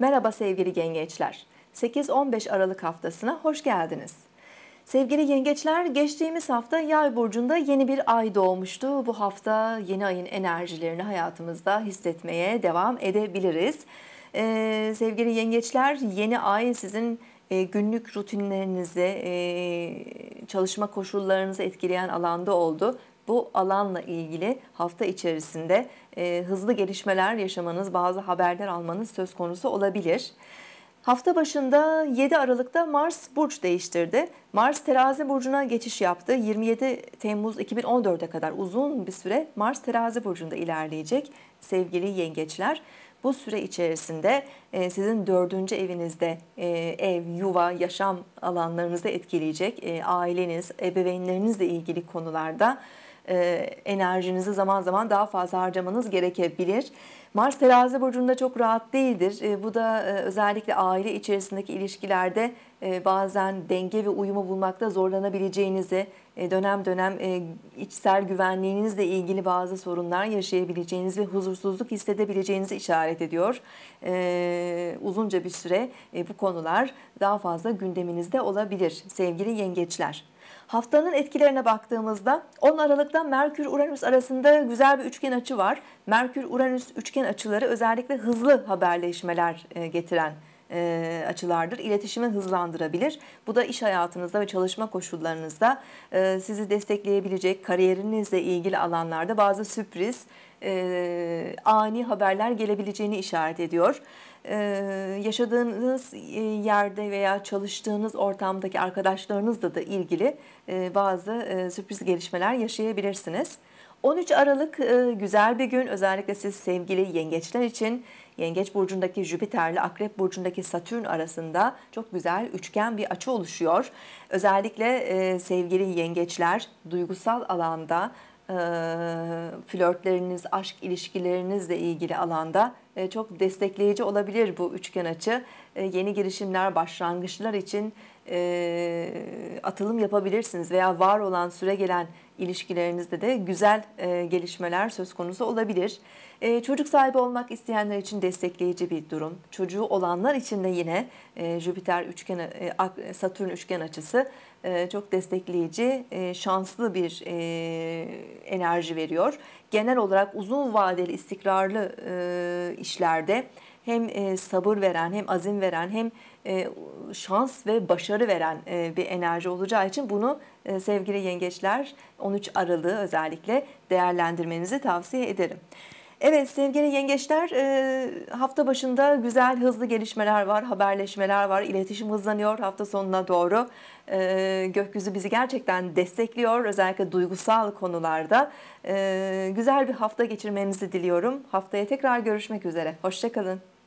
Merhaba sevgili yengeçler. 8-15 Aralık haftasına hoş geldiniz. Sevgili yengeçler, geçtiğimiz hafta Yay burcunda yeni bir ay doğmuştu. Bu hafta yeni ayın enerjilerini hayatımızda hissetmeye devam edebiliriz. Ee, sevgili yengeçler, yeni ay sizin e, günlük rutinlerinizi, e, çalışma koşullarınızı etkileyen alanda oldu bu alanla ilgili hafta içerisinde e, hızlı gelişmeler yaşamanız, bazı haberler almanız söz konusu olabilir. Hafta başında 7 Aralık'ta Mars burç değiştirdi. Mars terazi burcuna geçiş yaptı. 27 Temmuz 2014'e kadar uzun bir süre Mars terazi burcunda ilerleyecek sevgili yengeçler. Bu süre içerisinde e, sizin dördüncü evinizde e, ev, yuva, yaşam alanlarınızı etkileyecek, e, aileniz, ebeveynlerinizle ilgili konularda e, enerjinizi zaman zaman daha fazla harcamanız gerekebilir. Mars terazi burcunda çok rahat değildir. E, bu da e, özellikle aile içerisindeki ilişkilerde bazen denge ve uyumu bulmakta zorlanabileceğinizi, dönem dönem içsel güvenliğinizle ilgili bazı sorunlar yaşayabileceğinizi ve huzursuzluk hissedebileceğinizi işaret ediyor. Uzunca bir süre bu konular daha fazla gündeminizde olabilir sevgili yengeçler. Haftanın etkilerine baktığımızda 10 Aralık'ta Merkür-Uranüs arasında güzel bir üçgen açı var. Merkür-Uranüs üçgen açıları özellikle hızlı haberleşmeler e, getiren e, açılardır. İletişimi hızlandırabilir. Bu da iş hayatınızda ve çalışma koşullarınızda e, sizi destekleyebilecek, kariyerinizle ilgili alanlarda bazı sürpriz, e, ani haberler gelebileceğini işaret ediyor. Ee, yaşadığınız e, yerde veya çalıştığınız ortamdaki arkadaşlarınızla da ilgili e, bazı e, sürpriz gelişmeler yaşayabilirsiniz. 13 Aralık e, güzel bir gün özellikle siz sevgili yengeçler için Yengeç burcundaki Jüpiter ile Akrep burcundaki Satürn arasında çok güzel üçgen bir açı oluşuyor. Özellikle e, sevgili yengeçler duygusal alanda e, flörtleriniz, aşk ilişkilerinizle ilgili alanda e, çok destekleyici olabilir bu üçgen açı. E, yeni girişimler, başlangıçlar için e, atılım yapabilirsiniz veya var olan süre gelen ilişkilerinizde de güzel e, gelişmeler söz konusu olabilir. E, çocuk sahibi olmak isteyenler için destekleyici bir durum. Çocuğu olanlar için de yine e, Jüpiter üçgen, e, Satürn üçgen açısı çok destekleyici, şanslı bir enerji veriyor. Genel olarak uzun vadeli istikrarlı e, işlerde hem e, sabır veren, hem azim veren, hem e, şans ve başarı veren e, bir enerji olacağı için bunu sevgili yengeçler 13 Aralık'ı özellikle değerlendirmenizi tavsiye ederim. Evet sevgili yengeçler e, hafta başında güzel hızlı gelişmeler var, haberleşmeler var, iletişim hızlanıyor hafta sonuna doğru. E, gökyüzü bizi gerçekten destekliyor özellikle duygusal konularda. E, güzel bir hafta geçirmenizi diliyorum. Haftaya tekrar görüşmek üzere. Hoşçakalın.